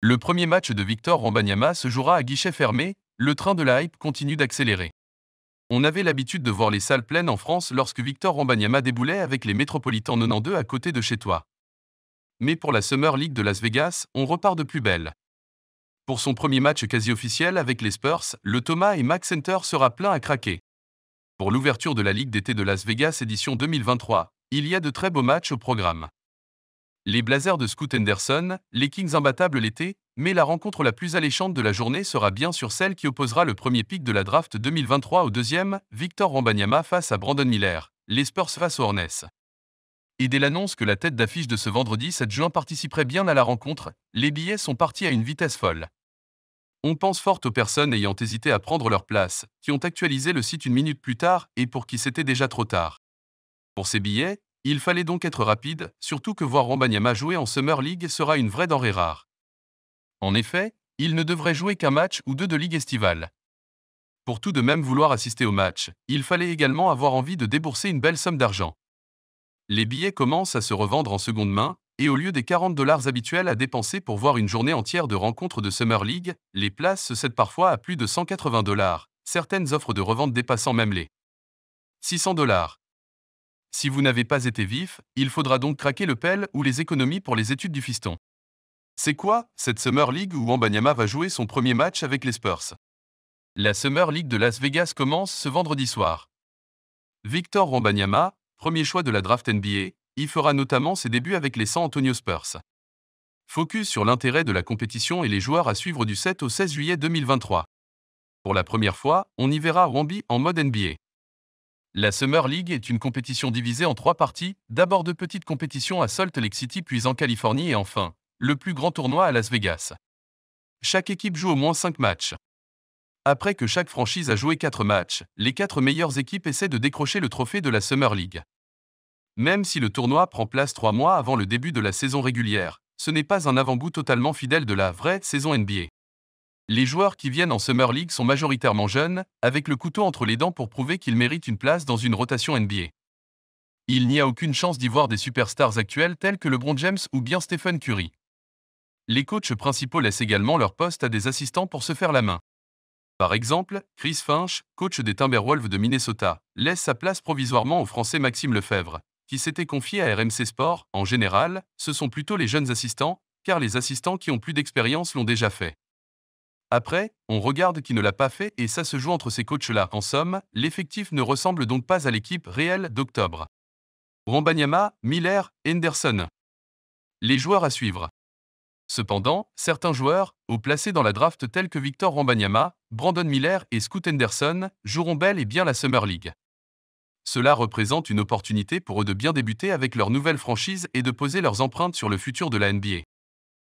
Le premier match de Victor Rambanyama se jouera à guichet fermé, le train de la hype continue d'accélérer. On avait l'habitude de voir les salles pleines en France lorsque Victor Rambanyama déboulait avec les Métropolitans 92 à côté de chez toi. Mais pour la Summer League de Las Vegas, on repart de plus belle. Pour son premier match quasi officiel avec les Spurs, le Thomas et Max Center sera plein à craquer. Pour l'ouverture de la Ligue d'été de Las Vegas édition 2023, il y a de très beaux matchs au programme. Les Blazers de Scoot Henderson, les Kings imbattables l'été, mais la rencontre la plus alléchante de la journée sera bien sûr celle qui opposera le premier pic de la draft 2023 au deuxième, Victor Rambanyama face à Brandon Miller, les Spurs face aux Hornets. Et dès l'annonce que la tête d'affiche de ce vendredi 7 juin participerait bien à la rencontre, les billets sont partis à une vitesse folle. On pense fort aux personnes ayant hésité à prendre leur place, qui ont actualisé le site une minute plus tard et pour qui c'était déjà trop tard. Pour ces billets, il fallait donc être rapide, surtout que voir Rambanyama jouer en Summer League sera une vraie denrée rare. En effet, il ne devrait jouer qu'un match ou deux de Ligue estivale. Pour tout de même vouloir assister au match, il fallait également avoir envie de débourser une belle somme d'argent. Les billets commencent à se revendre en seconde main, et au lieu des 40 dollars habituels à dépenser pour voir une journée entière de rencontres de Summer League, les places se cèdent parfois à plus de 180 dollars, certaines offres de revente dépassant même les 600 dollars. Si vous n'avez pas été vif, il faudra donc craquer le PEL ou les économies pour les études du fiston. C'est quoi cette Summer League où Wambanyama va jouer son premier match avec les Spurs La Summer League de Las Vegas commence ce vendredi soir. Victor Wambanyama, premier choix de la draft NBA, y fera notamment ses débuts avec les San Antonio Spurs. Focus sur l'intérêt de la compétition et les joueurs à suivre du 7 au 16 juillet 2023. Pour la première fois, on y verra Wambi en mode NBA. La Summer League est une compétition divisée en trois parties, d'abord de petites compétitions à Salt Lake City puis en Californie et enfin, le plus grand tournoi à Las Vegas. Chaque équipe joue au moins cinq matchs. Après que chaque franchise a joué quatre matchs, les quatre meilleures équipes essaient de décrocher le trophée de la Summer League. Même si le tournoi prend place trois mois avant le début de la saison régulière, ce n'est pas un avant-goût totalement fidèle de la vraie saison NBA. Les joueurs qui viennent en Summer League sont majoritairement jeunes, avec le couteau entre les dents pour prouver qu'ils méritent une place dans une rotation NBA. Il n'y a aucune chance d'y voir des superstars actuels tels que LeBron James ou bien Stephen Curry. Les coachs principaux laissent également leur poste à des assistants pour se faire la main. Par exemple, Chris Finch, coach des Timberwolves de Minnesota, laisse sa place provisoirement au Français Maxime Lefebvre, qui s'était confié à RMC Sport. En général, ce sont plutôt les jeunes assistants, car les assistants qui ont plus d'expérience l'ont déjà fait. Après, on regarde qui ne l'a pas fait et ça se joue entre ces coachs-là. En somme, l'effectif ne ressemble donc pas à l'équipe réelle d'octobre. Rombanyama, Miller, Henderson. Les joueurs à suivre. Cependant, certains joueurs, au placés dans la draft tels que Victor Rombanyama, Brandon Miller et Scoot Henderson, joueront bel et bien la Summer League. Cela représente une opportunité pour eux de bien débuter avec leur nouvelle franchise et de poser leurs empreintes sur le futur de la NBA.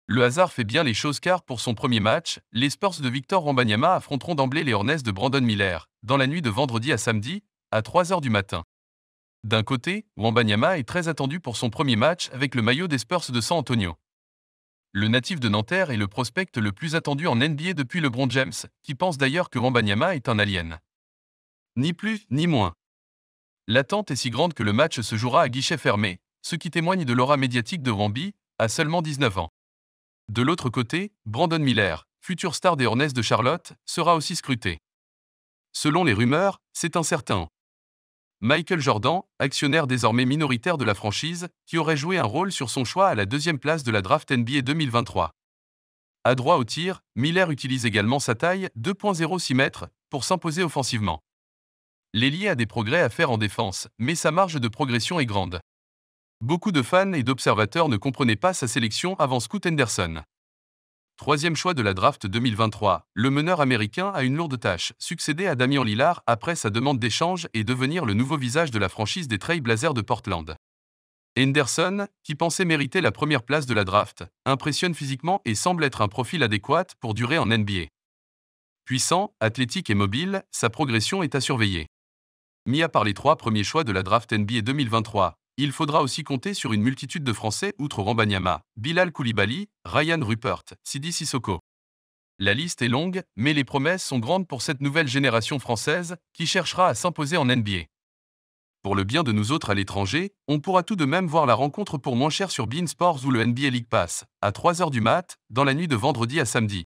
Le hasard fait bien les choses car pour son premier match, les Spurs de Victor Wembanyama affronteront d'emblée les Hornets de Brandon Miller, dans la nuit de vendredi à samedi, à 3h du matin. D'un côté, Wambanyama est très attendu pour son premier match avec le maillot des Spurs de San Antonio. Le natif de Nanterre est le prospect le plus attendu en NBA depuis LeBron James, qui pense d'ailleurs que Wambanyama est un alien. Ni plus, ni moins. L'attente est si grande que le match se jouera à guichet fermé, ce qui témoigne de l'aura médiatique de Wambi, à seulement 19 ans. De l'autre côté, Brandon Miller, futur star des Hornets de Charlotte, sera aussi scruté. Selon les rumeurs, c'est incertain. Michael Jordan, actionnaire désormais minoritaire de la franchise, qui aurait joué un rôle sur son choix à la deuxième place de la draft NBA 2023. À droit au tir, Miller utilise également sa taille 2.06 mètres pour s'imposer offensivement. L'ailier a des progrès à faire en défense, mais sa marge de progression est grande. Beaucoup de fans et d'observateurs ne comprenaient pas sa sélection avant Scoot Henderson. Troisième choix de la draft 2023, le meneur américain a une lourde tâche, succéder à Damien Lillard après sa demande d'échange et devenir le nouveau visage de la franchise des Trail Blazers de Portland. Henderson, qui pensait mériter la première place de la draft, impressionne physiquement et semble être un profil adéquat pour durer en NBA. Puissant, athlétique et mobile, sa progression est à surveiller. Mis à part les trois premiers choix de la draft NBA 2023, il faudra aussi compter sur une multitude de Français outre Rambanyama, Bilal Koulibaly, Ryan Rupert, Sidi Sissoko. La liste est longue, mais les promesses sont grandes pour cette nouvelle génération française qui cherchera à s'imposer en NBA. Pour le bien de nous autres à l'étranger, on pourra tout de même voir la rencontre pour moins cher sur Bean Sports ou le NBA League Pass, à 3h du mat, dans la nuit de vendredi à samedi.